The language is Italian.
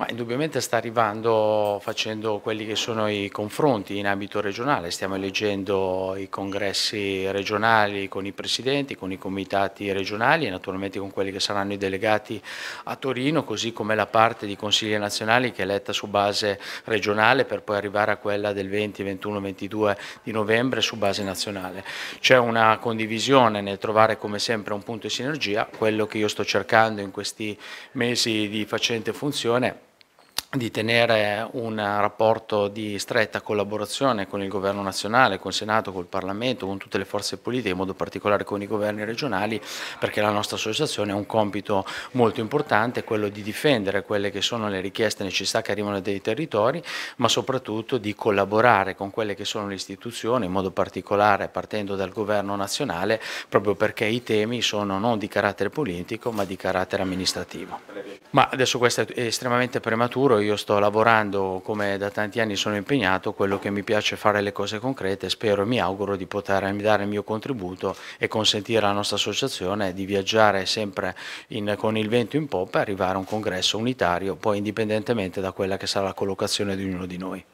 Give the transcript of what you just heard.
Ma indubbiamente sta arrivando facendo quelli che sono i confronti in ambito regionale, stiamo eleggendo i congressi regionali con i presidenti, con i comitati regionali e naturalmente con quelli che saranno i delegati a Torino, così come la parte di consigli nazionali che è eletta su base regionale per poi arrivare a quella del 20, 21, 22 di novembre su base nazionale. C'è una condivisione nel trovare come sempre un punto di sinergia, quello che io sto cercando in questi mesi di facente funzione di tenere un rapporto di stretta collaborazione con il governo nazionale, con il Senato, col Parlamento, con tutte le forze politiche, in modo particolare con i governi regionali, perché la nostra associazione ha un compito molto importante, quello di difendere quelle che sono le richieste e necessità che arrivano dai territori, ma soprattutto di collaborare con quelle che sono le istituzioni, in modo particolare partendo dal governo nazionale, proprio perché i temi sono non di carattere politico, ma di carattere amministrativo. Ma adesso questo è estremamente prematuro, io sto lavorando, come da tanti anni sono impegnato, quello che mi piace è fare le cose concrete, spero e mi auguro di poter dare il mio contributo e consentire alla nostra associazione di viaggiare sempre in, con il vento in poppa e arrivare a un congresso unitario, poi indipendentemente da quella che sarà la collocazione di ognuno di noi.